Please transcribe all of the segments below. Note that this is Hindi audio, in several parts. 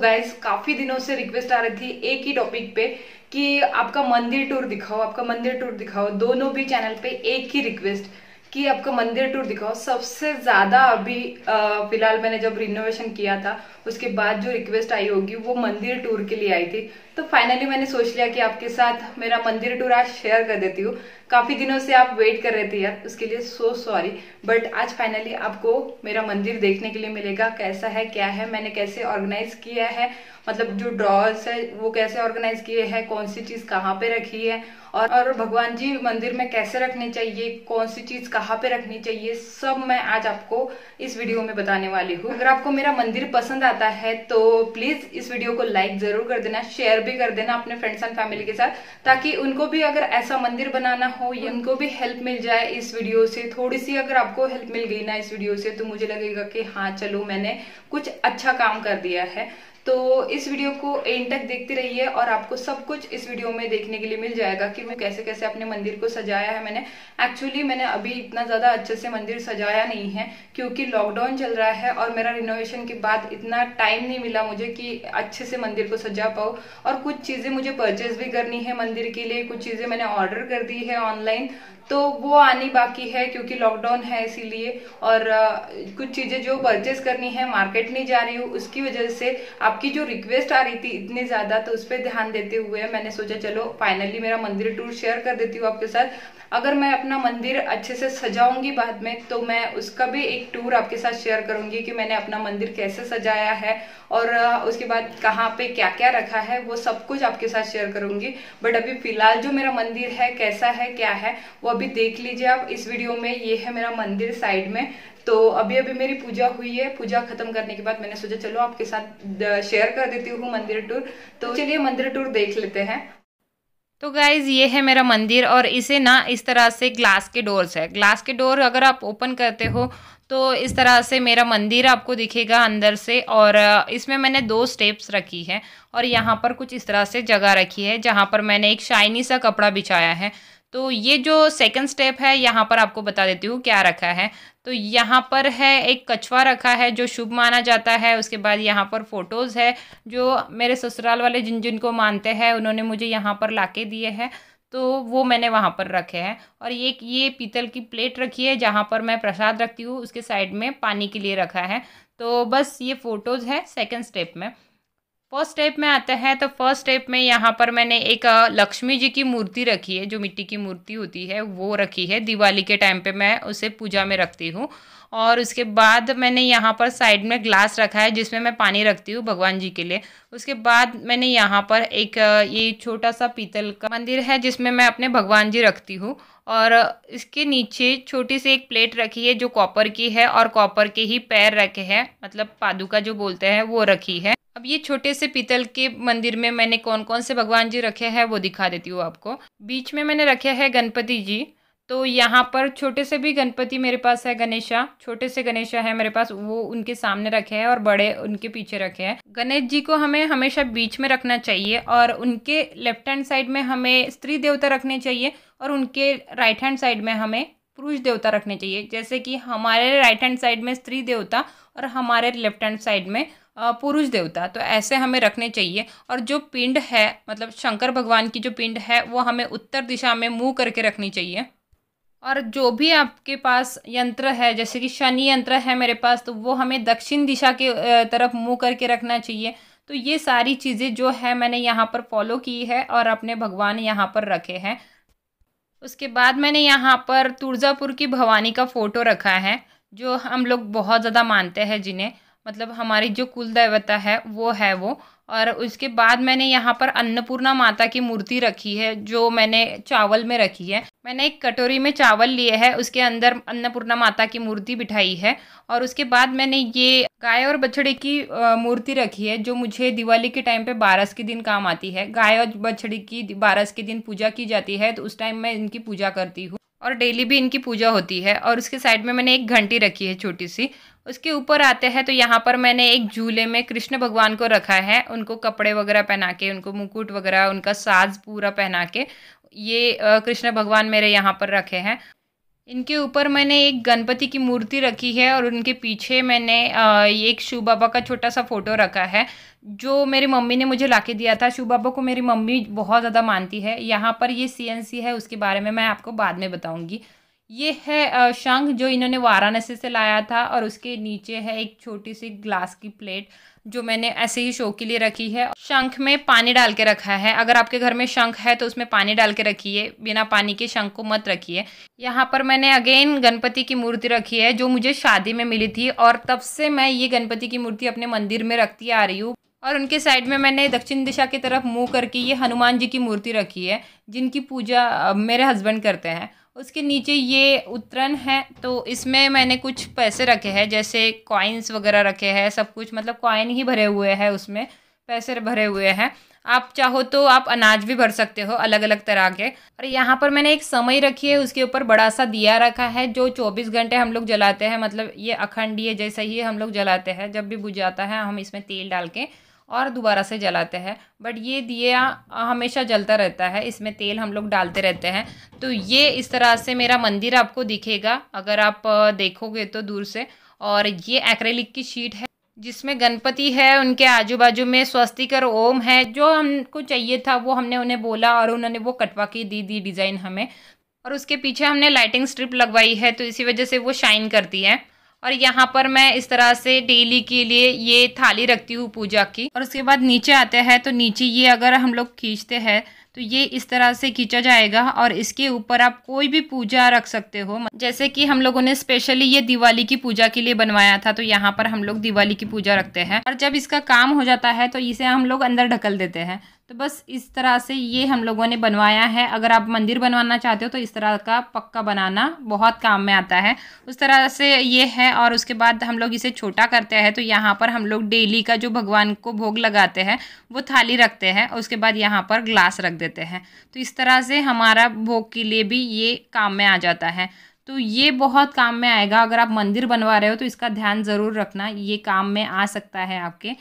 गाइस काफी दिनों से रिक्वेस्ट आ रही थी एक ही टॉपिक पे कि आपका मंदिर टूर दिखाओ आपका मंदिर टूर दिखाओ दोनों भी चैनल पे एक ही रिक्वेस्ट कि आपको मंदिर टूर दिखाओ सबसे ज़्यादा अभी फिलहाल मैंने जब रिनोवेशन किया था उसके बाद जो रिक्वेस्ट आई होगी वो मंदिर टूर के लिए आई थी तो फाइनली मैंने सोच लिया कि आपके साथ मेरा मंदिर टूर आज शेयर कर देती हूँ काफ़ी दिनों से आप वेट कर रहे थे यार उसके लिए सो सॉरी बट आज फाइनली आपको मेरा मंदिर देखने के लिए मिलेगा कैसा है क्या है मैंने कैसे ऑर्गेनाइज किया है मतलब जो ड्रॉर्स है वो कैसे ऑर्गेनाइज किए है कौन सी चीज़ कहाँ पे रखी है और और भगवान जी मंदिर में कैसे रखने चाहिए कौन सी चीज कहाँ पे रखनी चाहिए सब मैं आज आपको इस वीडियो में बताने वाली हूँ अगर आपको मेरा मंदिर पसंद आता है तो प्लीज इस वीडियो को लाइक जरूर कर देना शेयर भी कर देना अपने फ्रेंड्स एंड फैमिली के साथ ताकि उनको भी अगर ऐसा मंदिर बनाना हो या उनको भी हेल्प मिल जाए इस वीडियो से थोड़ी सी अगर आपको हेल्प मिल गई ना इस वीडियो से तो मुझे लगेगा कि हाँ चलो मैंने कुछ अच्छा काम कर दिया है तो इस वीडियो को एंड तक देखते रहिए और आपको सब कुछ इस वीडियो में देखने के लिए मिल जाएगा कि मैं कैसे कैसे अपने मंदिर को सजाया है मैंने एक्चुअली मैंने अभी इतना ज़्यादा अच्छे से मंदिर सजाया नहीं है क्योंकि लॉकडाउन चल रहा है और मेरा रिनोवेशन के बाद इतना टाइम नहीं मिला मुझे कि अच्छे से मंदिर को सजा पाओ और कुछ चीज़ें मुझे परचेज भी करनी है मंदिर के लिए कुछ चीज़ें मैंने ऑर्डर कर दी है ऑनलाइन तो वो आनी बाकी है क्योंकि लॉकडाउन है इसीलिए और कुछ चीज़ें जो परचेज करनी है मार्केट नहीं जा रही हूँ उसकी वजह से आप आपकी जो रिक्वेस्ट आ रही थी इतनी ज़्यादा तो उस पर ध्यान देते हुए मैंने सोचा चलो फाइनली मेरा मंदिर टूर शेयर कर देती हूँ आपके साथ अगर मैं अपना मंदिर अच्छे से सजाऊंगी बाद में तो मैं उसका भी एक टूर आपके साथ शेयर करूंगी कि मैंने अपना मंदिर कैसे सजाया है और उसके बाद कहाँ पे क्या क्या रखा है वो सब कुछ आपके साथ शेयर करूंगी बट अभी फिलहाल जो मेरा मंदिर है कैसा है क्या है वो अभी देख लीजिए आप इस वीडियो में ये है मेरा मंदिर साइड में तो अभी अभी मेरी पूजा हुई है पूजा खत्म करने के बाद मैंने सोचा चलो आपके साथ शेयर कर देती हूँ मंदिर टूर तो चलिए मंदिर टूर देख लेते हैं तो गाइज़ ये है मेरा मंदिर और इसे ना इस तरह से ग्लास के डोर्स है ग्लास के डोर अगर आप ओपन करते हो तो इस तरह से मेरा मंदिर आपको दिखेगा अंदर से और इसमें मैंने दो स्टेप्स रखी है और यहाँ पर कुछ इस तरह से जगह रखी है जहाँ पर मैंने एक शाइनी सा कपड़ा बिछाया है तो ये जो सेकंड स्टेप है यहाँ पर आपको बता देती हूँ क्या रखा है तो यहाँ पर है एक कछुआ रखा है जो शुभ माना जाता है उसके बाद यहाँ पर फ़ोटोज़ है जो मेरे ससुराल वाले जिन जिनको मानते हैं उन्होंने मुझे यहाँ पर ला दिए हैं तो वो मैंने वहाँ पर रखे हैं और ये ये पीतल की प्लेट रखी है जहाँ पर मैं प्रसाद रखती हूँ उसके साइड में पानी के लिए रखा है तो बस ये फ़ोटोज़ है सेकेंड स्टेप में फर्स्ट स्टेप में आता है तो फर्स्ट स्टेप में यहाँ पर मैंने एक लक्ष्मी जी की मूर्ति रखी है जो मिट्टी की मूर्ति होती है वो रखी है दिवाली के टाइम पे मैं उसे पूजा में रखती हूँ और उसके बाद मैंने यहाँ पर साइड में ग्लास रखा है जिसमें मैं पानी रखती हूँ भगवान जी के लिए उसके बाद मैंने यहाँ पर एक ये छोटा सा पीतल का मंदिर है जिसमें मैं अपने भगवान जी रखती हूँ और इसके नीचे छोटी सी एक प्लेट रखी है जो कॉपर की है और कॉपर के ही पैर रखे हैं मतलब पादुका जो बोलते हैं वो रखी है अब ये छोटे से पीतल के मंदिर में मैंने कौन कौन से भगवान जी रखे हैं वो दिखा देती हूँ आपको बीच में मैंने रखे हैं गणपति जी तो यहाँ पर छोटे से भी गणपति मेरे पास है गणेशा छोटे से गणेशा है मेरे पास वो उनके सामने रखे हैं और बड़े उनके पीछे रखे हैं गणेश जी को हमें हमेशा बीच में रखना चाहिए और उनके लेफ्ट हैंड साइड में हमें स्त्री देवता रखने चाहिए और उनके राइट हैंड साइड में हमें पुरुष देवता रखने चाहिए जैसे कि हमारे राइट हैंड साइड में स्त्री देवता और हमारे लेफ्ट हैंड साइड में पुरुष देवता तो ऐसे हमें रखने चाहिए और जो पिंड है मतलब शंकर भगवान की जो पिंड है वो हमें उत्तर दिशा में मुँह करके रखनी चाहिए और जो भी आपके पास यंत्र है जैसे कि शनि यंत्र है मेरे पास तो वो हमें दक्षिण दिशा के तरफ मुंह करके रखना चाहिए तो ये सारी चीज़ें जो है मैंने यहाँ पर फॉलो की है और अपने भगवान यहाँ पर रखे हैं उसके बाद मैंने यहाँ पर तुर्जापुर की भवानी का फ़ोटो रखा है जो हम लोग बहुत ज़्यादा मानते हैं जिन्हें मतलब हमारी जो कुल देवता है वो है वो और उसके बाद मैंने यहाँ पर अन्नपूर्णा माता की मूर्ति रखी है जो मैंने चावल में रखी है मैंने एक कटोरी में चावल लिए है उसके अंदर अन्नपूर्णा माता की मूर्ति बिठाई है और उसके बाद मैंने ये गाय और बछड़े की मूर्ति रखी है जो मुझे दिवाली के टाइम पे बारस के दिन काम आती है गाय और बछड़े की बारस के दिन पूजा की जाती है तो उस टाइम मैं इनकी पूजा करती हूँ और डेली भी इनकी पूजा होती है और उसके साइड में मैंने एक घंटी रखी है छोटी सी उसके ऊपर आते हैं तो यहाँ पर मैंने एक झूले में कृष्ण भगवान को रखा है उनको कपड़े वगैरह पहना के उनको मुकुट वगैरह उनका साज पूरा पहना के ये कृष्ण भगवान मेरे यहाँ पर रखे हैं इनके ऊपर मैंने एक गणपति की मूर्ति रखी है और उनके पीछे मैंने एक शिव बाबा का छोटा सा फ़ोटो रखा है जो मेरी मम्मी ने मुझे लाके दिया था शिव बाबा को मेरी मम्मी बहुत ज़्यादा मानती है यहाँ पर ये सीएनसी है उसके बारे में मैं आपको बाद में बताऊँगी ये है शंख जो इन्होंने वाराणसी से लाया था और उसके नीचे है एक छोटी सी ग्लास की प्लेट जो मैंने ऐसे ही शो के लिए रखी है शंख में पानी डाल के रखा है अगर आपके घर में शंख है तो उसमें पानी डाल के रखिए बिना पानी के शंख को मत रखिए यहाँ पर मैंने अगेन गणपति की मूर्ति रखी है जो मुझे शादी में मिली थी और तब से मैं ये गणपति की मूर्ति अपने मंदिर में रखती आ रही हूँ और उनके साइड में मैंने दक्षिण दिशा की तरफ मुँह करके ये हनुमान जी की मूर्ति रखी है जिनकी पूजा मेरे हस्बैंड करते हैं उसके नीचे ये उत्तरण है तो इसमें मैंने कुछ पैसे रखे हैं जैसे कॉइन्स वगैरह रखे हैं सब कुछ मतलब कॉइन ही भरे हुए हैं उसमें पैसे भरे हुए हैं आप चाहो तो आप अनाज भी भर सकते हो अलग अलग तरह के और यहाँ पर मैंने एक समय रखी है उसके ऊपर बड़ा सा दिया रखा है जो 24 घंटे हम लोग जलाते हैं मतलब ये अखंड ये जैसा ही हम लोग जलाते हैं जब भी बुझ जाता है हम इसमें तेल डाल के और दोबारा से जलाते हैं बट ये दिया हमेशा जलता रहता है इसमें तेल हम लोग डालते रहते हैं तो ये इस तरह से मेरा मंदिर आपको दिखेगा अगर आप देखोगे तो दूर से और ये एक्रेलिक की शीट है जिसमें गणपति है उनके आजू बाजू में स्वस्तिकर ओम है जो हमको चाहिए था वो हमने उन्हें बोला और उन्होंने वो कटवा के दी दी डिज़ाइन हमें और उसके पीछे हमने लाइटिंग स्ट्रिप लगवाई है तो इसी वजह से वो शाइन करती है और यहाँ पर मैं इस तरह से डेली के लिए ये थाली रखती हूँ पूजा की और उसके बाद नीचे आते हैं तो नीचे ये अगर हम लोग खींचते हैं तो ये इस तरह से खींचा जाएगा और इसके ऊपर आप कोई भी पूजा रख सकते हो जैसे कि हम लोगों ने स्पेशली ये दिवाली की पूजा के लिए बनवाया था तो यहाँ पर हम लोग दिवाली की पूजा रखते हैं और जब इसका काम हो जाता है तो इसे हम लोग अंदर ढकल देते हैं तो बस इस तरह से ये हम लोगों ने बनवाया है अगर आप मंदिर बनवाना चाहते हो तो इस तरह का पक्का बनाना बहुत काम में आता है उस तरह से ये है और उसके बाद हम लोग इसे छोटा करते हैं तो यहाँ पर हम लोग डेली का जो भगवान को भोग लगाते हैं वो थाली रखते हैं और उसके बाद यहाँ पर ग्लास रख देते हैं तो इस तरह से हमारा भोग के लिए भी ये काम में आ जाता है तो ये बहुत काम में आएगा अगर आप मंदिर बनवा रहे हो तो इसका ध्यान ज़रूर रखना ये काम में आ सकता है आपके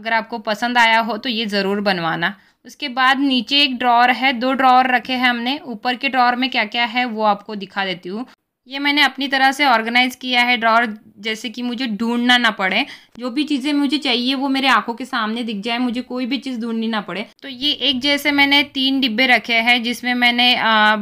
अगर आपको पसंद आया हो तो ये ज़रूर बनवाना उसके बाद नीचे एक ड्रॉर है दो ड्रॉर रखे हैं हमने ऊपर के ड्रॉर में क्या क्या है वो आपको दिखा देती हूँ ये मैंने अपनी तरह से ऑर्गेनाइज़ किया है ड्रॉर जैसे कि मुझे ढूंढना ना पड़े जो भी चीज़ें मुझे चाहिए वो मेरे आंखों के सामने दिख जाए मुझे कोई भी चीज़ ढूंढनी ना पड़े तो ये एक जैसे मैंने तीन डिब्बे रखे हैं जिसमें मैंने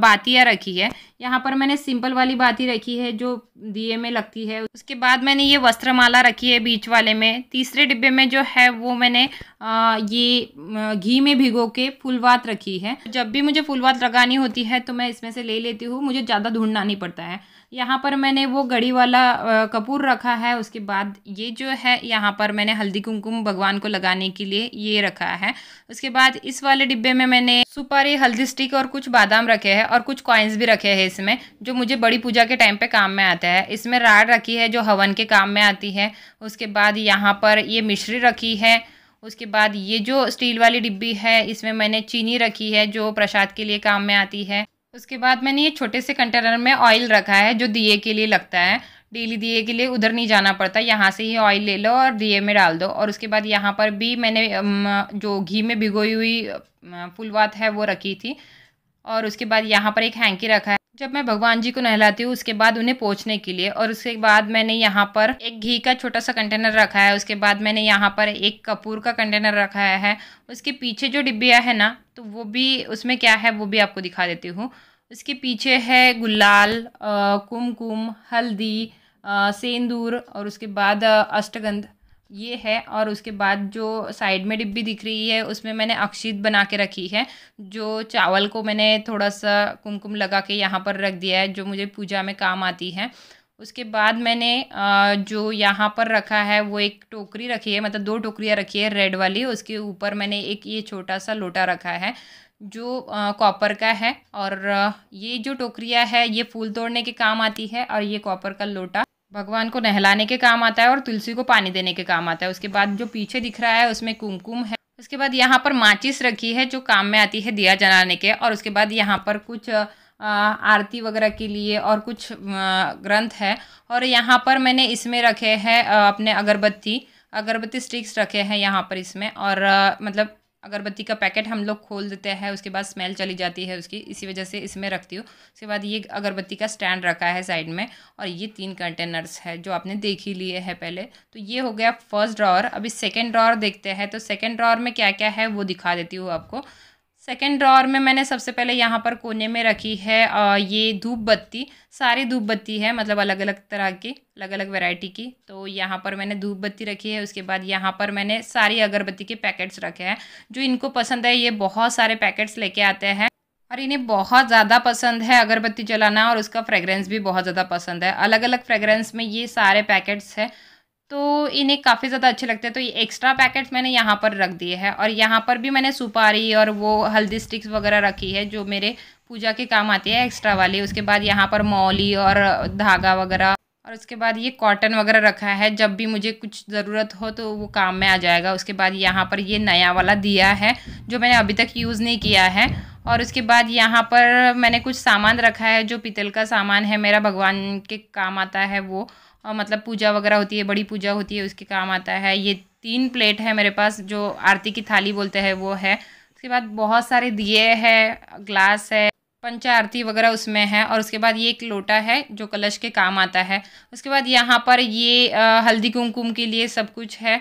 बातियाँ रखी है यहाँ पर मैंने सिंपल वाली बाती रखी है जो दिए में लगती है उसके बाद मैंने ये वस्त्र माला रखी है बीच वाले में तीसरे डिब्बे में जो है वो मैंने आ, ये घी में भिगो के फुलवात रखी है जब भी मुझे फुलवात लगानी होती है तो मैं इसमें से ले लेती हूँ मुझे ज़्यादा ढूंढना नहीं पड़ता है यहाँ पर मैंने वो गड़ी वाला कपूर रखा है उसके बाद ये जो है यहाँ पर मैंने हल्दी कुमकुम भगवान को लगाने के लिए ये रखा है उसके बाद इस वाले डिब्बे में मैंने सुपारी हल्दी स्टिक और कुछ बादाम रखे हैं और कुछ कॉइन्स भी रखे हैं इसमें जो मुझे बड़ी पूजा के टाइम पे काम में आता है इसमें राड रखी है जो हवन के काम में आती है उसके बाद यहाँ पर ये मिश्री रखी है उसके बाद ये जो स्टील वाली डिब्बी है इसमें मैंने चीनी रखी है जो प्रसाद के लिए काम में आती है उसके बाद मैंने ये छोटे से कंटेनर में ऑयल रखा है जो दिए के लिए लगता है डेली दिए के लिए उधर नहीं जाना पड़ता यहाँ से ही ऑयल ले लो और दिए में डाल दो और उसके बाद यहाँ पर भी मैंने जो घी में भिगोई हुई फुलवात है वो रखी थी और उसके बाद यहाँ पर एक हैंकी रखा है जब मैं भगवान जी को नहलाती हूँ उसके बाद उन्हें पोछने के लिए और उसके बाद मैंने यहाँ पर एक घी का छोटा सा कंटेनर रखा है उसके बाद मैंने यहाँ पर एक कपूर का कंटेनर रखा है उसके पीछे जो डिब्बिया है ना तो वो भी उसमें क्या है वो भी आपको दिखा देती हूँ उसके पीछे है गुलाल कुमकुम हल्दी सेंदूर और उसके बाद अष्टगंध ये है और उसके बाद जो साइड में डिब्बी दिख रही है उसमें मैंने अक्षित बना के रखी है जो चावल को मैंने थोड़ा सा कुमकुम लगा के यहाँ पर रख दिया है जो मुझे पूजा में काम आती है उसके बाद मैंने जो यहाँ पर रखा है वो एक टोकरी रखी है मतलब दो टोकरियाँ रखी है रेड वाली उसके ऊपर मैंने एक ये छोटा सा लोटा रखा है जो कॉपर का है और ये जो टोकरियाँ है ये फूल तोड़ने के काम आती है और ये कॉपर का लोटा भगवान को नहलाने के काम आता है और तुलसी को पानी देने के काम आता है उसके बाद जो पीछे दिख रहा है उसमें कुमकुम है उसके बाद यहाँ पर माचिस रखी है जो काम में आती है दिया जलाने के और उसके बाद यहाँ पर कुछ आरती वगैरह के लिए और कुछ ग्रंथ है और यहाँ पर मैंने इसमें रखे हैं अपने अगरबत्ती अगरबत्ती स्टिक्स रखे हैं यहाँ पर इसमें और मतलब अगरबत्ती का पैकेट हम लोग खोल देते हैं उसके बाद स्मेल चली जाती है उसकी इसी वजह से इसमें रखती हूँ उसके बाद ये अगरबत्ती का स्टैंड रखा है साइड में और ये तीन कंटेनर्स है जो आपने देख ही लिए हैं पहले तो ये हो गया फर्स्ट ड्रॉर अभी सेकेंड ड्रॉर देखते हैं तो सेकेंड ड्रॉर में क्या क्या है वो दिखा देती हूँ आपको सेकेंड ड्रॉर में मैंने सबसे पहले यहाँ पर कोने में रखी है ये धूप बत्ती सारी धूप बत्ती है मतलब अलग अलग तरह की अलग अलग वैरायटी की तो यहाँ पर मैंने धूप बत्ती रखी है उसके बाद यहाँ पर मैंने सारी अगरबत्ती के पैकेट्स रखे हैं जो इनको पसंद है ये बहुत सारे पैकेट्स लेके आते हैं और इन्हें बहुत ज़्यादा पसंद है अगरबत्ती जलाना और उसका फ्रेगरेंस भी बहुत ज़्यादा पसंद है अलग अलग फ्रेगरेंस में ये सारे पैकेट्स हैं तो इन्हें काफ़ी ज़्यादा अच्छे लगते हैं तो ये एक्स्ट्रा पैकेट्स मैंने यहाँ पर रख दिए हैं और यहाँ पर भी मैंने सुपारी और वो हल्दी स्टिक्स वगैरह रखी है जो मेरे पूजा के काम आती है एक्स्ट्रा वाली उसके बाद यहाँ पर मौली और धागा वगैरह और उसके बाद ये कॉटन वगैरह रखा है जब भी मुझे कुछ ज़रूरत हो तो वो काम में आ जाएगा उसके बाद यहाँ पर ये नया वाला दिया है जो मैंने अभी तक यूज़ नहीं किया है और उसके बाद यहाँ पर मैंने कुछ सामान रखा है जो पीतल का सामान है मेरा भगवान के काम आता है वो और मतलब पूजा वगैरह होती है बड़ी पूजा होती है उसके काम आता है ये तीन प्लेट है मेरे पास जो आरती की थाली बोलते हैं वो है उसके बाद बहुत सारे दिए है ग्लास है पंच आरती वगैरह उसमें है और उसके बाद ये एक लोटा है जो कलश के काम आता है उसके बाद यहाँ पर ये हल्दी कुमकुम के लिए सब कुछ है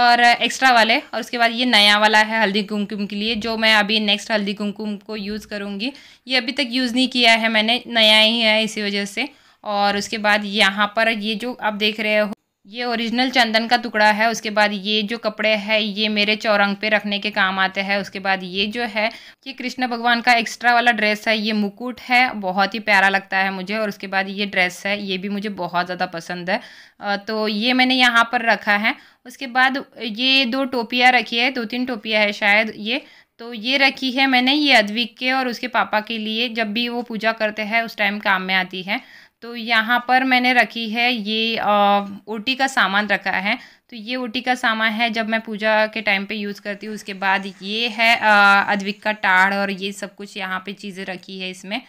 और एक्स्ट्रा वाले और उसके बाद ये नया वाला है हल्दी कुमकुम के लिए जो मैं अभी नेक्स्ट हल्दी कुमकुम को यूज़ करूँगी ये अभी तक यूज़ नहीं किया है मैंने नया ही है इसी वजह से और उसके बाद यहाँ पर ये जो आप देख रहे हो ये ओरिजिनल चंदन का टुकड़ा है उसके बाद ये जो कपड़े है ये मेरे चौरंग पे रखने के काम आते हैं उसके बाद ये जो है ये कृष्ण भगवान का एक्स्ट्रा वाला ड्रेस है ये मुकुट है बहुत ही प्यारा लगता है मुझे और उसके बाद ये ड्रेस है ये भी मुझे बहुत ज़्यादा पसंद है तो ये मैंने यहाँ पर रखा है उसके बाद ये दो टोपियाँ रखी है दो तीन टोपियाँ है शायद ये तो ये रखी है मैंने ये अद्विक के और उसके पापा के लिए जब भी वो पूजा करते हैं उस टाइम काम में आती है तो यहाँ पर मैंने रखी है ये ओटी का सामान रखा है तो ये ओटी का सामान है जब मैं पूजा के टाइम पे यूज़ करती हूँ उसके बाद ये है अदविक का टाड़ और ये सब कुछ यहाँ पे चीज़ें रखी है इसमें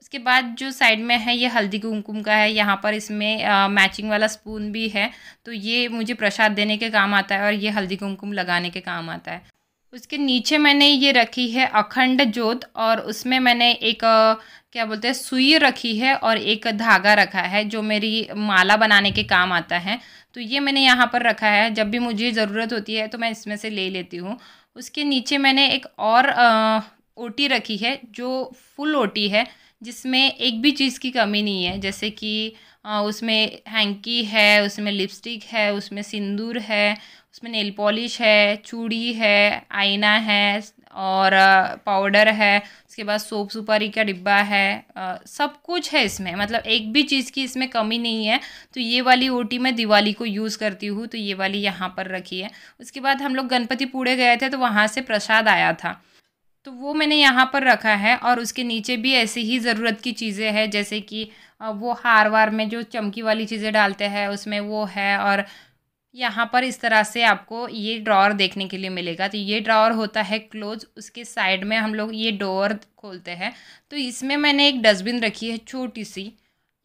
उसके बाद जो साइड में है ये हल्दी कुमकुम का है यहाँ पर इसमें आ, मैचिंग वाला स्पून भी है तो ये मुझे प्रसाद देने के काम आता है और ये हल्दी कुमकुम लगाने के काम आता है उसके नीचे मैंने ये रखी है अखंड जोत और उसमें मैंने एक क्या बोलते हैं सुई रखी है और एक धागा रखा है जो मेरी माला बनाने के काम आता है तो ये मैंने यहाँ पर रखा है जब भी मुझे ज़रूरत होती है तो मैं इसमें से ले लेती हूँ उसके नीचे मैंने एक और ओटी रखी है जो फुल ओटी है जिसमें एक भी चीज़ की कमी नहीं है जैसे कि उसमें हैंकी है उसमें लिपस्टिक है उसमें सिंदूर है उसमें नेल पॉलिश है चूड़ी है आईना है और पाउडर है उसके बाद सोप सुपारी का डिब्बा है आ, सब कुछ है इसमें मतलब एक भी चीज़ की इसमें कमी नहीं है तो ये वाली ओटी मैं दिवाली को यूज़ करती हूँ तो ये वाली यहाँ पर रखी है उसके बाद हम लोग गणपति पूड़े गए थे तो वहाँ से प्रसाद आया था तो वो मैंने यहाँ पर रखा है और उसके नीचे भी ऐसी ही ज़रूरत की चीज़ें हैं जैसे कि वो हार वार में जो चमकी वाली चीज़ें डालते हैं उसमें वो है और यहाँ पर इस तरह से आपको ये ड्रॉर देखने के लिए मिलेगा तो ये ड्रॉर होता है क्लोज उसके साइड में हम लोग ये डोर खोलते हैं तो इसमें मैंने एक डस्टबिन रखी है छोटी सी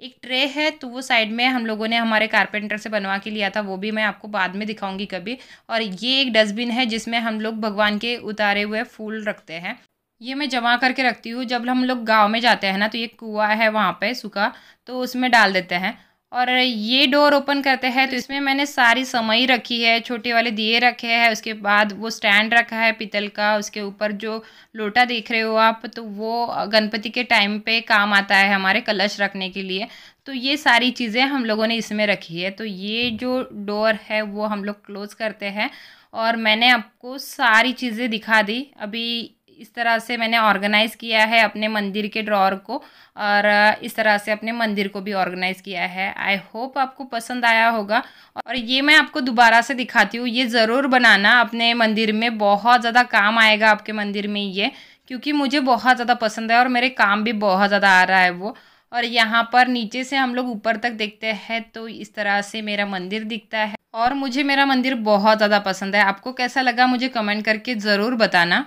एक ट्रे है तो वो साइड में हम लोगों ने हमारे कारपेंटर से बनवा के लिया था वो भी मैं आपको बाद में दिखाऊंगी कभी और ये एक डस्टबिन है जिसमें हम लोग भगवान के उतारे हुए फूल रखते हैं ये मैं जमा करके रखती हूँ जब हम लोग गांव में जाते हैं ना तो ये कुआ है वहाँ पे सूखा तो उसमें डाल देते हैं और ये डोर ओपन करते हैं तो इसमें मैंने सारी समई रखी है छोटे वाले दिए रखे हैं उसके बाद वो स्टैंड रखा है पीतल का उसके ऊपर जो लोटा देख रहे हो आप तो वो गणपति के टाइम पे काम आता है हमारे कलश रखने के लिए तो ये सारी चीज़ें हम लोगों ने इसमें रखी है तो ये जो डोर है वो हम लोग क्लोज़ करते हैं और मैंने आपको सारी चीज़ें दिखा दी अभी इस तरह से मैंने ऑर्गेनाइज़ किया है अपने मंदिर के ड्रॉर को और इस तरह से अपने मंदिर को भी ऑर्गेनाइज़ किया है आई होप आपको पसंद आया होगा और ये मैं आपको दोबारा से दिखाती हूँ ये ज़रूर बनाना अपने मंदिर में बहुत ज़्यादा काम आएगा आपके मंदिर में ये क्योंकि मुझे बहुत ज़्यादा पसंद है और मेरे काम भी बहुत ज़्यादा आ रहा है वो और यहाँ पर नीचे से हम लोग ऊपर तक देखते हैं तो इस तरह से मेरा मंदिर दिखता है और मुझे मेरा मंदिर बहुत ज़्यादा पसंद है आपको कैसा लगा मुझे कमेंट करके ज़रूर बताना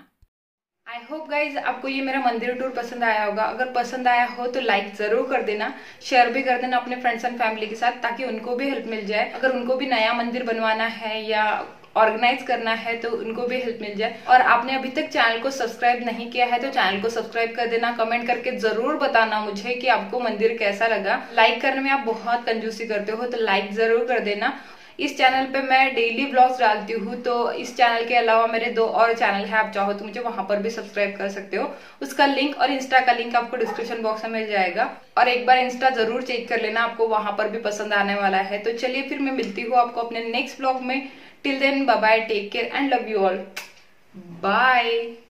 आई होप गाइज आपको ये मेरा मंदिर टूर पसंद आया होगा अगर पसंद आया हो तो लाइक जरूर कर देना शेयर भी कर देना अपने फ्रेंड्स एंड फैमिली के साथ ताकि उनको भी हेल्प मिल जाए अगर उनको भी नया मंदिर बनवाना है या ऑर्गेनाइज करना है तो उनको भी हेल्प मिल जाए और आपने अभी तक चैनल को सब्सक्राइब नहीं किया है तो चैनल को सब्सक्राइब कर देना कमेंट करके जरूर बताना मुझे कि आपको मंदिर कैसा लगा लाइक करने में आप बहुत कंजूसी करते हो तो लाइक जरूर कर देना इस चैनल पे मैं डेली ब्लॉग्स डालती हूँ तो इस चैनल के अलावा मेरे दो और चैनल हैं आप चाहो तो मुझे वहां पर भी सब्सक्राइब कर सकते हो उसका लिंक और इंस्टा का लिंक आपको डिस्क्रिप्शन बॉक्स में मिल जाएगा और एक बार इंस्टा जरूर चेक कर लेना आपको वहां पर भी पसंद आने वाला है तो चलिए फिर मैं मिलती हूँ आपको अपने नेक्स्ट ब्लॉग में till then bye take care and love you all bye